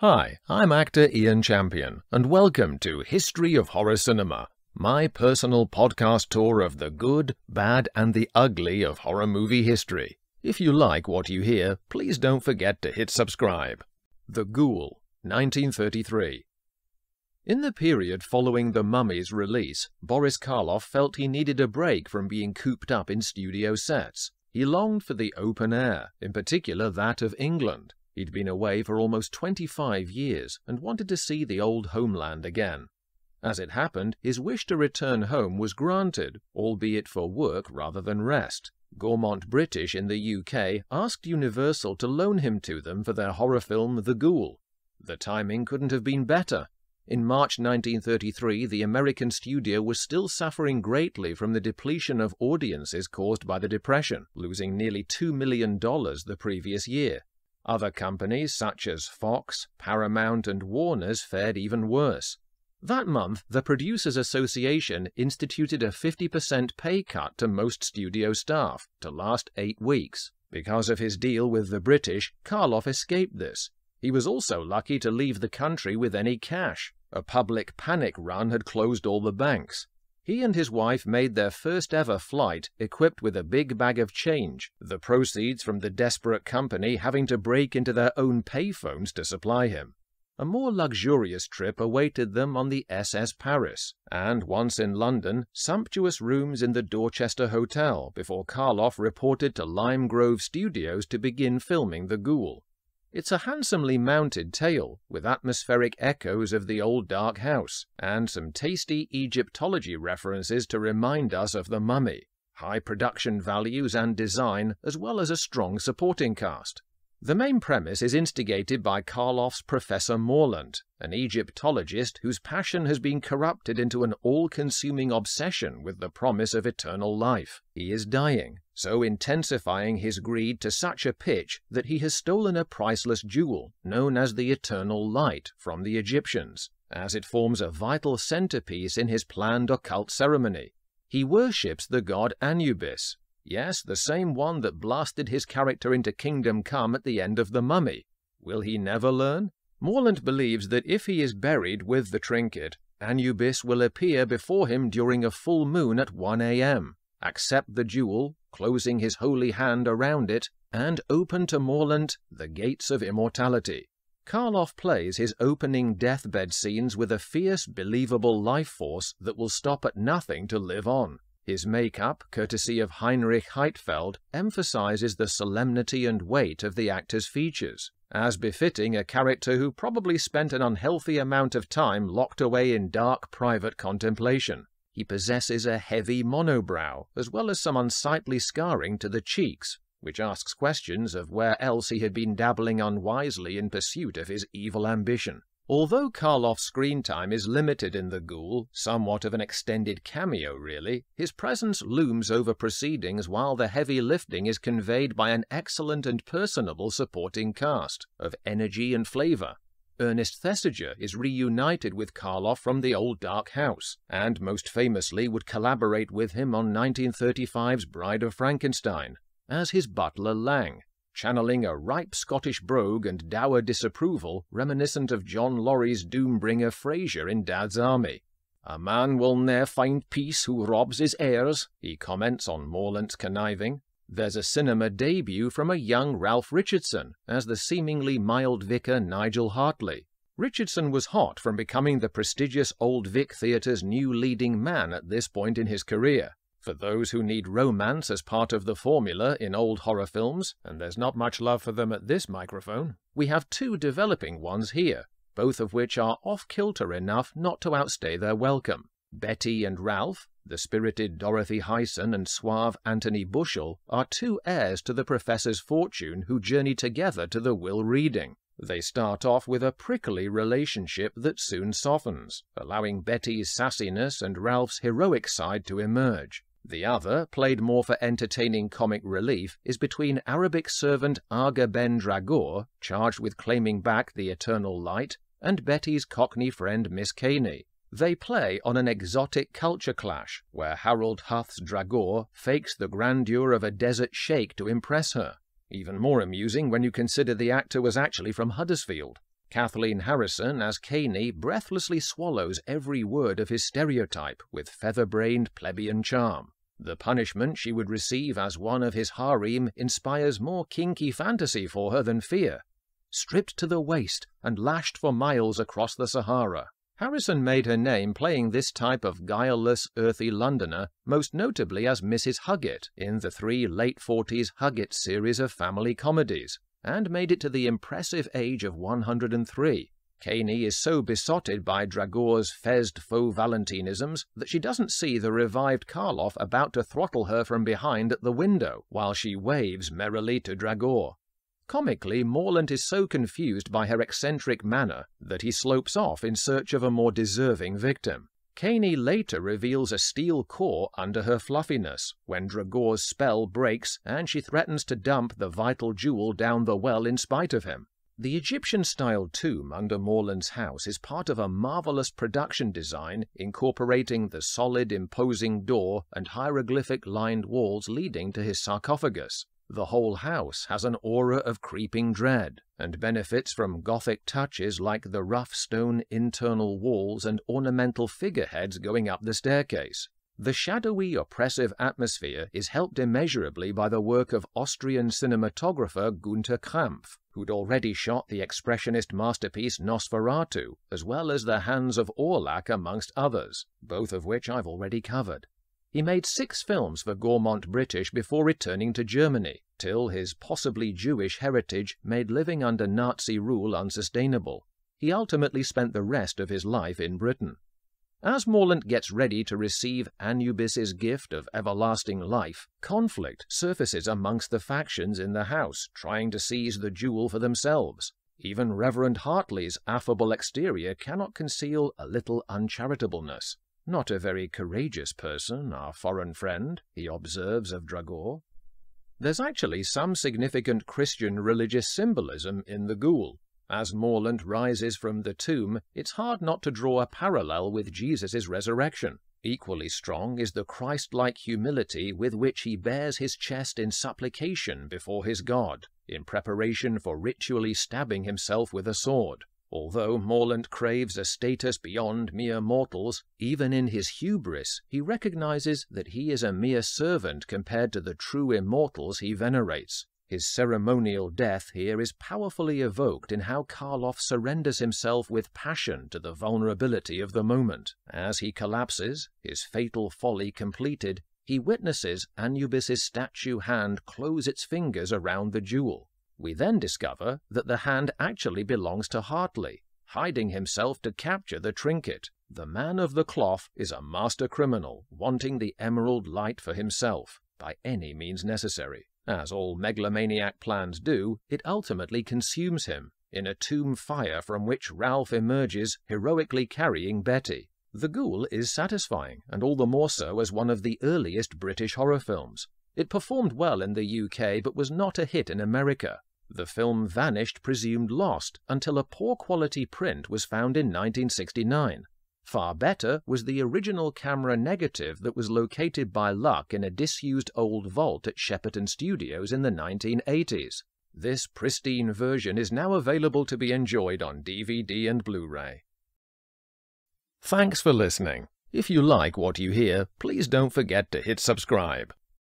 Hi, I'm actor Ian Champion, and welcome to History of Horror Cinema, my personal podcast tour of the good, bad, and the ugly of horror movie history. If you like what you hear, please don't forget to hit subscribe. The Ghoul, 1933. In the period following The Mummy's release, Boris Karloff felt he needed a break from being cooped up in studio sets. He longed for the open air, in particular that of England. He'd been away for almost 25 years and wanted to see the old homeland again. As it happened, his wish to return home was granted, albeit for work rather than rest. Gourmont British in the UK asked Universal to loan him to them for their horror film The Ghoul. The timing couldn't have been better. In March 1933, the American studio was still suffering greatly from the depletion of audiences caused by the Depression, losing nearly $2 million the previous year. Other companies such as Fox, Paramount, and Warner's fared even worse. That month, the Producers Association instituted a 50% pay cut to most studio staff to last eight weeks. Because of his deal with the British, Karloff escaped this. He was also lucky to leave the country with any cash. A public panic run had closed all the banks. He and his wife made their first ever flight equipped with a big bag of change, the proceeds from the desperate company having to break into their own payphones to supply him. A more luxurious trip awaited them on the SS Paris, and once in London, sumptuous rooms in the Dorchester Hotel before Karloff reported to Lime Grove Studios to begin filming The Ghoul. It's a handsomely mounted tale, with atmospheric echoes of the old dark house, and some tasty Egyptology references to remind us of the mummy, high production values and design, as well as a strong supporting cast. The main premise is instigated by Karloff's Professor Morland, an Egyptologist whose passion has been corrupted into an all-consuming obsession with the promise of eternal life. He is dying, so intensifying his greed to such a pitch that he has stolen a priceless jewel known as the Eternal Light from the Egyptians, as it forms a vital centerpiece in his planned occult ceremony. He worships the god Anubis, yes, the same one that blasted his character into Kingdom Come at the end of The Mummy. Will he never learn? Morland believes that if he is buried with the trinket, Anubis will appear before him during a full moon at 1 a.m., accept the jewel, closing his holy hand around it, and open to Morland the gates of immortality. Karloff plays his opening deathbed scenes with a fierce, believable life force that will stop at nothing to live on. His makeup, courtesy of Heinrich Heitfeld, emphasizes the solemnity and weight of the actor's features, as befitting a character who probably spent an unhealthy amount of time locked away in dark private contemplation. He possesses a heavy monobrow, as well as some unsightly scarring to the cheeks, which asks questions of where else he had been dabbling unwisely in pursuit of his evil ambition. Although Karloff's screen time is limited in The Ghoul, somewhat of an extended cameo really, his presence looms over proceedings while the heavy lifting is conveyed by an excellent and personable supporting cast, of energy and flavour, Ernest Thesiger is reunited with Karloff from the old Dark House, and most famously would collaborate with him on 1935's Bride of Frankenstein, as his butler Lang, channeling a ripe Scottish brogue and dour disapproval reminiscent of John Laurie's doombringer Fraser in Dad's Army. A man will ne'er find peace who robs his heirs, he comments on Morland's conniving, there's a cinema debut from a young Ralph Richardson as the seemingly mild vicar Nigel Hartley. Richardson was hot from becoming the prestigious Old Vic Theatre's new leading man at this point in his career. For those who need romance as part of the formula in old horror films, and there's not much love for them at this microphone, we have two developing ones here, both of which are off kilter enough not to outstay their welcome Betty and Ralph, the spirited Dorothy Hyson and suave Anthony Bushell are two heirs to the professor's fortune who journey together to the will reading. They start off with a prickly relationship that soon softens, allowing Betty's sassiness and Ralph's heroic side to emerge. The other, played more for entertaining comic relief, is between Arabic servant Aga Ben Dragor, charged with claiming back the eternal light, and Betty's cockney friend Miss Caney, they play on an exotic culture clash where Harold Huth's Dragor fakes the grandeur of a desert sheikh to impress her. Even more amusing when you consider the actor was actually from Huddersfield. Kathleen Harrison as Caney breathlessly swallows every word of his stereotype with feather-brained plebeian charm. The punishment she would receive as one of his harem inspires more kinky fantasy for her than fear. Stripped to the waist and lashed for miles across the Sahara, Harrison made her name playing this type of guileless, earthy Londoner, most notably as Mrs. Huggett in the three late 40s Huggett series of family comedies, and made it to the impressive age of 103. Caney is so besotted by Dragor's fezzed faux Valentinisms that she doesn't see the revived Karloff about to throttle her from behind at the window while she waves merrily to Dragor. Comically, Morland is so confused by her eccentric manner that he slopes off in search of a more deserving victim. Caney later reveals a steel core under her fluffiness when Dragor's spell breaks and she threatens to dump the vital jewel down the well in spite of him. The Egyptian style tomb under Morland's house is part of a marvelous production design incorporating the solid, imposing door and hieroglyphic lined walls leading to his sarcophagus. The whole house has an aura of creeping dread, and benefits from Gothic touches like the rough stone internal walls and ornamental figureheads going up the staircase. The shadowy, oppressive atmosphere is helped immeasurably by the work of Austrian cinematographer Gunther Krampf, who'd already shot the expressionist masterpiece Nosferatu, as well as The Hands of Orlac, amongst others, both of which I've already covered. He made six films for Gourmont British before returning to Germany, till his possibly Jewish heritage made living under Nazi rule unsustainable. He ultimately spent the rest of his life in Britain. As Morland gets ready to receive Anubis's gift of everlasting life, conflict surfaces amongst the factions in the house, trying to seize the jewel for themselves. Even Reverend Hartley's affable exterior cannot conceal a little uncharitableness. Not a very courageous person, our foreign friend, he observes of Dragor. There's actually some significant Christian religious symbolism in the ghoul. As Morland rises from the tomb, it's hard not to draw a parallel with Jesus' resurrection. Equally strong is the Christ-like humility with which he bears his chest in supplication before his God, in preparation for ritually stabbing himself with a sword. Although Morland craves a status beyond mere mortals, even in his hubris he recognizes that he is a mere servant compared to the true immortals he venerates. His ceremonial death here is powerfully evoked in how Karloff surrenders himself with passion to the vulnerability of the moment. As he collapses, his fatal folly completed, he witnesses Anubis's statue hand close its fingers around the jewel. We then discover that the hand actually belongs to Hartley, hiding himself to capture the trinket. The man of the cloth is a master criminal, wanting the emerald light for himself, by any means necessary. As all megalomaniac plans do, it ultimately consumes him, in a tomb fire from which Ralph emerges, heroically carrying Betty. The Ghoul is satisfying, and all the more so as one of the earliest British horror films. It performed well in the UK but was not a hit in America, the film vanished presumed lost until a poor quality print was found in 1969. Far better was the original camera negative that was located by luck in a disused old vault at Shepperton Studios in the 1980s. This pristine version is now available to be enjoyed on DVD and Blu-ray. Thanks for listening. If you like what you hear, please don't forget to hit subscribe.